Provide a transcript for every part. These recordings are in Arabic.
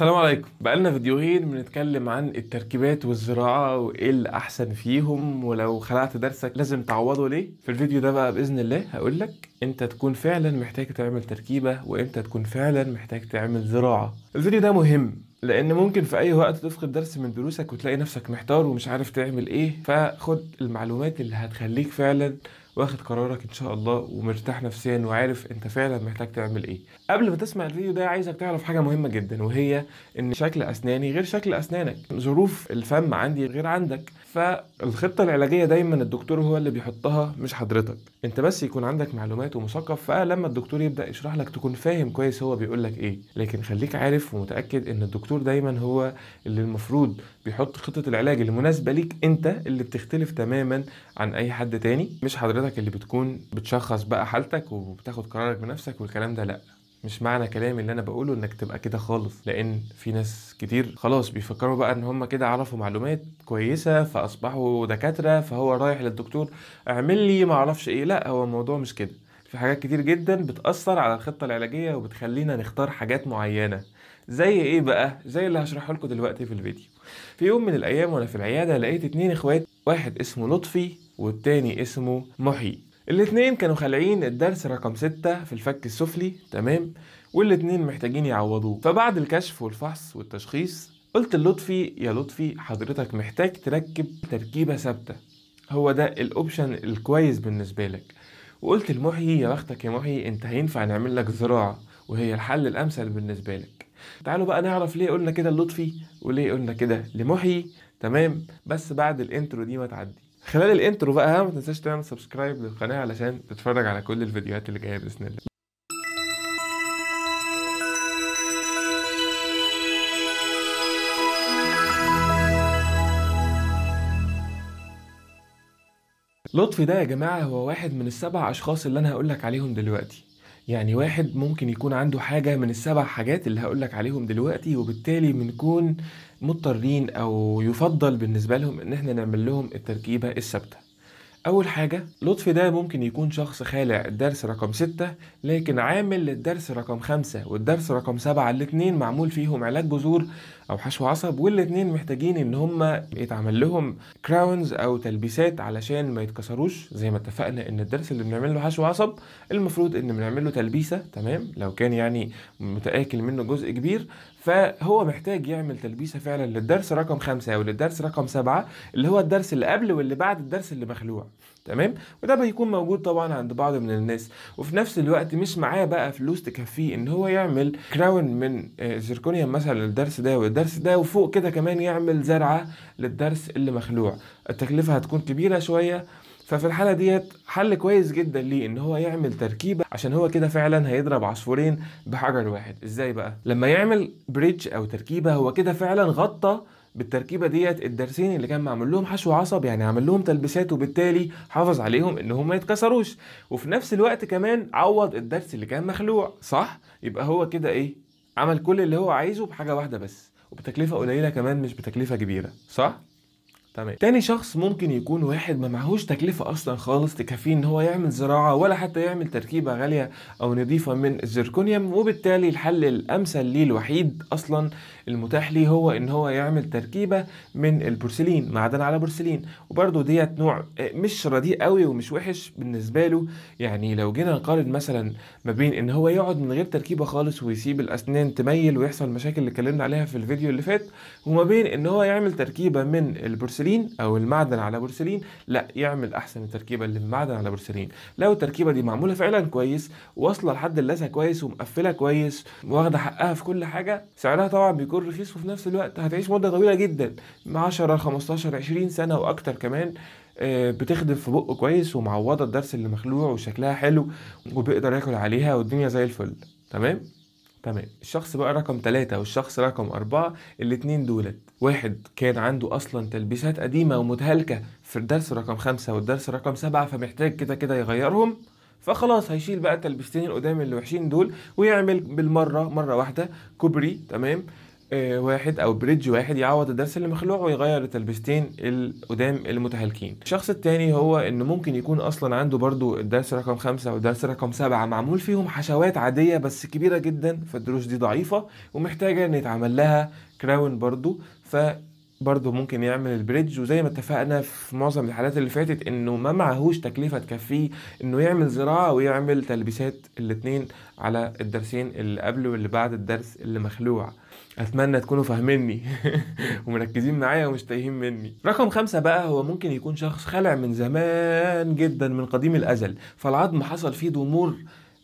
السلام عليكم بقالنا فيديوهين بنتكلم عن التركيبات والزراعة وايه الأحسن فيهم ولو خلعت درسك لازم تعوضه ليه في الفيديو ده بقى بإذن الله هقول لك انت تكون فعلا محتاج تعمل تركيبة وامتى تكون فعلا محتاج تعمل زراعة الفيديو ده مهم لان ممكن في اي وقت تفقد درس من دروسك وتلاقي نفسك محتار ومش عارف تعمل ايه فخد المعلومات اللي هتخليك فعلا واخد قرارك ان شاء الله ومرتاح نفسيا وعارف انت فعلا محتاج تعمل ايه قبل ما تسمع الفيديو ده عايزك تعرف حاجه مهمه جدا وهي ان شكل اسناني غير شكل اسنانك ظروف الفم عندي غير عندك فالخطه العلاجيه دايما الدكتور هو اللي بيحطها مش حضرتك انت بس يكون عندك معلومات ومثقف فلما الدكتور يبدا يشرح لك تكون فاهم كويس هو بيقول لك ايه لكن خليك عارف ومتاكد ان الدكتور دايما هو اللي المفروض بيحط خطه العلاج المناسبه ليك انت اللي بتختلف تماما عن اي حد تاني مش حضرتك اللي بتكون بتشخص بقى حالتك وبتاخد قرارك بنفسك والكلام ده لا مش معنى كلامي اللي انا بقوله انك تبقى كده خالص لان في ناس كتير خلاص بيفكروا بقى ان هم كده عرفوا معلومات كويسه فاصبحوا دكاتره فهو رايح للدكتور اعمل لي ما اعرفش ايه لا هو الموضوع مش كده في حاجات كتير جدا بتأثر على الخطة العلاجية وبتخلينا نختار حاجات معينة زي ايه بقى زي اللي هشرحه لكم دلوقتي في الفيديو في يوم من الايام وانا في العياده لقيت اتنين اخوات واحد اسمه لطفي والتاني اسمه محي الاتنين كانوا خالعين الدرس رقم ستة في الفك السفلي تمام والاتنين محتاجين يعوضوه فبعد الكشف والفحص والتشخيص قلت للطفي يا لطفي حضرتك محتاج تركب تركيبة ثابتة هو ده الاوبشن الكويس بالنسبة لك وقلت لمحي يا بختك يا محي انت هينفع نعمل لك زراعة وهي الحل الامثل بالنسبة لك تعالوا بقى نعرف ليه قلنا كده للطفي وليه قلنا كده لمحيي تمام بس بعد الانترو دي ما تعدي خلال الانترو بقى ما تنساش تعمل سبسكرايب للقناه علشان تتفرج على كل الفيديوهات اللي جايه باذن الله لطفي ده يا جماعه هو واحد من السبع اشخاص اللي انا هقولك عليهم دلوقتي يعني واحد ممكن يكون عنده حاجة من السبع حاجات اللي هقولك عليهم دلوقتي وبالتالي بنكون مضطرين أو يفضل بالنسبة لهم إن احنا نعمل لهم التركيبة الثابتة أول حاجة لطفي ده ممكن يكون شخص خالع الدرس رقم ستة لكن عامل للدرس رقم خمسة والدرس رقم سبعة الاتنين معمول فيهم علاج جذور أو حشو عصب والاتنين محتاجين إن هما يتعمل لهم كراونز أو تلبيسات علشان ما يتكسروش زي ما اتفقنا إن الدرس اللي بنعمل له حشو عصب المفروض إن بنعمل له تلبيسة تمام لو كان يعني متآكل منه جزء كبير فهو محتاج يعمل تلبيسه فعلا للدرس رقم خمسة او للدرس رقم سبعة اللي هو الدرس اللي قبل واللي بعد الدرس اللي مخلوع تمام وده بيكون موجود طبعا عند بعض من الناس وفي نفس الوقت مش معاه بقى فلوس تكفيه ان هو يعمل كراون من زركونيا آه، مثلا للدرس ده والدرس ده وفوق كده كمان يعمل زرعه للدرس اللي مخلوع التكلفه هتكون كبيره شويه ففي الحاله ديت حل كويس جدا ليه ان هو يعمل تركيبه عشان هو كده فعلا هيضرب عصفورين بحجر واحد ازاي بقى لما يعمل بريدج او تركيبه هو كده فعلا غطى بالتركيبه ديت الدرسين اللي كان معمول لهم حشو عصب يعني عمل لهم تلبيسات وبالتالي حافظ عليهم ان هم ما يتكسروش وفي نفس الوقت كمان عوض الدرس اللي كان مخلوع صح يبقى هو كده ايه عمل كل اللي هو عايزه بحاجه واحده بس وبتكلفه قليله كمان مش بتكلفه كبيره صح تمام تاني شخص ممكن يكون واحد ما معهوش تكلفة أصلا خالص تكفيه إن هو يعمل زراعة ولا حتى يعمل تركيبة غالية أو نظيفة من الزركونيوم وبالتالي الحل الأمثل ليه الوحيد أصلا المتاح ليه هو ان هو يعمل تركيبه من البورسلين معدن على بورسلين وبرده ديت نوع مش رديء قوي ومش وحش بالنسبه له يعني لو جينا نقارن مثلا ما بين ان هو يقعد من غير تركيبه خالص ويسيب الاسنان تميل ويحصل المشاكل اللي اتكلمنا عليها في الفيديو اللي فات وما بين ان هو يعمل تركيبه من البورسلين او المعدن على بورسلين لا يعمل احسن التركيبه اللي المعدن على بورسلين لو التركيبه دي معموله فعلا كويس واصله لحد اللثه كويس ومقفله كويس واخده حقها في كل حاجه سعرها طبعا بيكون هيكون رخيص وفي نفس الوقت هتعيش مده طويله جدا 10 15 20 سنه واكتر كمان آه، بتخدم في بقه كويس ومعوضه الدرس اللي مخلوع وشكلها حلو وبيقدر ياكل عليها والدنيا زي الفل تمام تمام الشخص بقى رقم ثلاثة والشخص رقم أربعة الاتنين دولت واحد كان عنده أصلا تلبيسات قديمة ومتهالكة في الدرس رقم خمسة والدرس رقم سبعة فمحتاج كده كده يغيرهم فخلاص هيشيل بقى التلبيستين القدام اللي وحشين دول ويعمل بالمره مره واحده كوبري تمام آه، واحد او بريدج واحد يعوض الدرس اللي مخلوع ويغير التلبستين القدام المتهالكين الشخص التاني هو انه ممكن يكون اصلا عنده برضو الدرس رقم خمسة والدرس رقم سبعة معمول فيهم حشوات عادية بس كبيرة جدا فالدروس دي ضعيفة ومحتاجة ان يتعمل لها كراون برضو ف برضه ممكن يعمل البريدج وزي ما اتفقنا في معظم الحالات اللي فاتت انه ما معهوش تكلفه تكفيه انه يعمل زراعه ويعمل تلبيسات الاثنين على الدرسين اللي قبل واللي بعد الدرس اللي مخلوع اتمنى تكونوا فاهميني ومركزين معايا ومش تايهين مني رقم خمسة بقى هو ممكن يكون شخص خلع من زمان جدا من قديم الازل فالعظم حصل فيه ضمور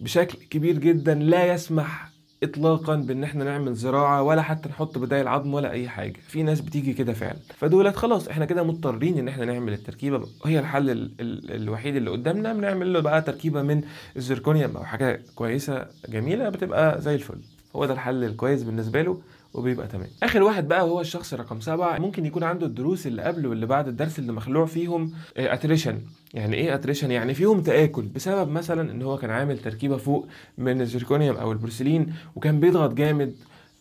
بشكل كبير جدا لا يسمح اطلاقا بان احنا نعمل زراعه ولا حتى نحط بدايل عظم ولا اي حاجه في ناس بتيجي كده فعلا فدولت خلاص احنا كده مضطرين ان احنا نعمل التركيبه هي الحل ال ال الوحيد اللي قدامنا بنعمل له بقى تركيبه من الزركونيوم او حاجه كويسه جميله بتبقى زي الفل هو ده الحل الكويس بالنسبه له وبيبقى تمام اخر واحد بقى هو الشخص رقم سبعة ممكن يكون عنده الدروس اللي قبل واللي بعد الدرس اللي مخلوع فيهم اتريشن آه، يعني ايه اتريشن يعني فيهم تاكل بسبب مثلا ان هو كان عامل تركيبه فوق من الزيركونيوم او البروسيلين وكان بيضغط جامد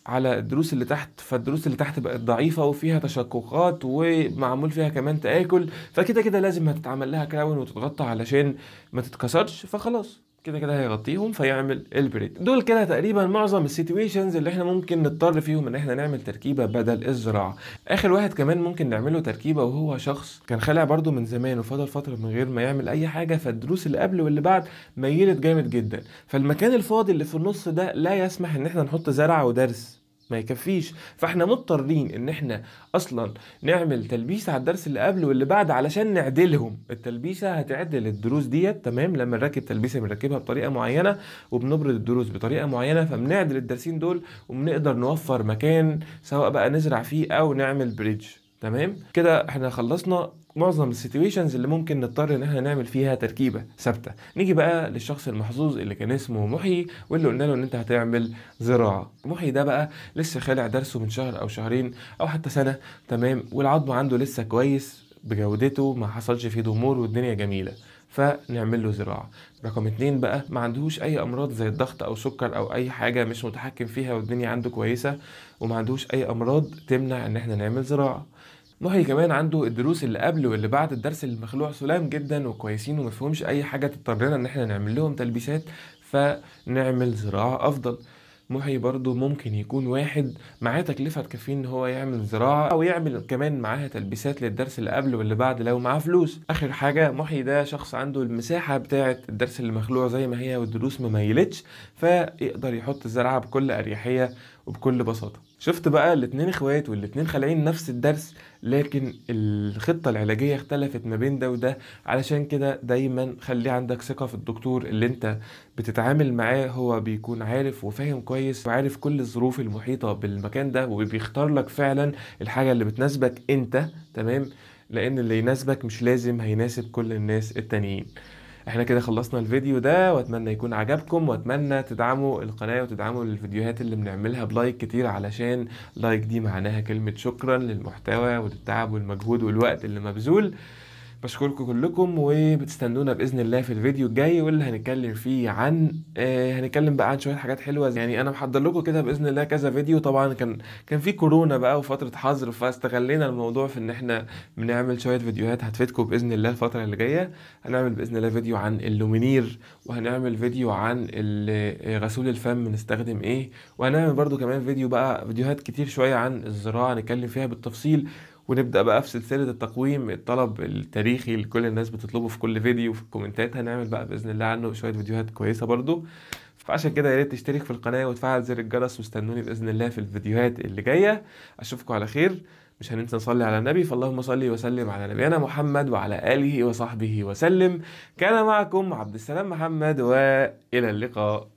على الدروس اللي تحت فالدروس اللي تحت بقت ضعيفه وفيها تشققات ومعمول فيها كمان تاكل فكده كده لازم هتتعمل لها كراون وتتغطى علشان ما تتكسرش فخلاص كده كده هيغطيهم فيعمل البريد دول كده تقريبا معظم السيتويشنز اللي احنا ممكن نضطر فيهم ان احنا نعمل تركيبه بدل الزراعه اخر واحد كمان ممكن نعمله تركيبه وهو شخص كان خالع برده من زمان وفضل فتره من غير ما يعمل اي حاجه فالدروس اللي قبل واللي بعد ميلت جامد جدا فالمكان الفاضي اللي في النص ده لا يسمح ان احنا نحط زرع ودرس ما يكفيش فاحنا مضطرين ان احنا اصلا نعمل تلبيسه على الدرس اللي قبل واللي بعد علشان نعدلهم التلبيسه هتعدل الدروس ديت تمام لما نركب تلبيسه بنركبها بطريقه معينه وبنبرد الدروس بطريقه معينه فبنعدل الدرسين دول وبنقدر نوفر مكان سواء بقى نزرع فيه او نعمل بريدج تمام كده احنا خلصنا معظم السيتويشنز اللي ممكن نضطر ان احنا نعمل فيها تركيبه ثابته نيجي بقى للشخص المحظوظ اللي كان اسمه محي واللي قلنا له ان انت هتعمل زراعه محي ده بقى لسه خالع درسه من شهر او شهرين او حتى سنه تمام والعظم عنده لسه كويس بجودته ما حصلش فيه ضمور والدنيا جميله فنعمل له زراعه رقم اتنين بقى ما عندهوش اي امراض زي الضغط او سكر او اي حاجه مش متحكم فيها والدنيا عنده كويسه وما عندهوش اي امراض تمنع ان احنا نعمل زراعه نوحي كمان عنده الدروس اللي قبل واللي بعد الدرس اللي مخلوع سلام جدا وكويسين ومفهمش اي حاجه تضطرنا ان احنا نعمل لهم تلبيسات فنعمل زراعه افضل محي برضه ممكن يكون واحد معاه تكلفة تكفيه ان هو يعمل زراعة او يعمل كمان معاها تلبيسات للدرس اللي قبل واللي بعد لو معاه فلوس اخر حاجة محي ده شخص عنده المساحة بتاعة الدرس اللي مخلوع زي ما هي والدروس ما ميلتش فيقدر يحط الزرعه بكل اريحية وبكل بساطة شفت بقى الاتنين اخوات والاتنين خالعين نفس الدرس لكن الخطة العلاجية اختلفت ما بين ده وده علشان كده دايما خلي عندك ثقة في الدكتور اللي انت بتتعامل معاه هو بيكون عارف وفاهم كويس وعارف كل الظروف المحيطة بالمكان ده وبيختار لك فعلا الحاجة اللي بتناسبك انت تمام لان اللي يناسبك مش لازم هيناسب كل الناس التانيين احنا كده خلصنا الفيديو ده واتمنى يكون عجبكم واتمنى تدعموا القناه وتدعموا الفيديوهات اللي بنعملها بلايك كتير علشان لايك دي معناها كلمه شكرا للمحتوى وللتعب والمجهود والوقت اللي مبذول بشكركم كلكم وبتستنونا باذن الله في الفيديو الجاي واللي هنتكلم فيه عن آه هنتكلم بقى عن شويه حاجات حلوه يعني انا محضر لكم كده باذن الله كذا فيديو طبعا كان كان في كورونا بقى وفتره حظر فاستغلينا الموضوع في ان احنا بنعمل شويه فيديوهات هتفيدكم باذن الله الفتره اللي جايه هنعمل باذن الله فيديو عن اللومينير وهنعمل فيديو عن آه، غسول الفم نستخدم ايه وهنعمل برده كمان فيديو بقى فيديوهات كتير شويه عن الزراعه نتكلم فيها بالتفصيل ونبدا بقى في سلسله التقويم الطلب التاريخي اللي كل الناس بتطلبه في كل فيديو في الكومنتات هنعمل بقى باذن الله عنه شويه فيديوهات كويسه برضو فعشان كده يا ريت تشترك في القناه وتفعل زر الجرس واستنوني باذن الله في الفيديوهات اللي جايه اشوفكم على خير مش هننسى نصلي على النبي فاللهم صل وسلم على نبينا محمد وعلى اله وصحبه وسلم كان معكم عبد السلام محمد والى اللقاء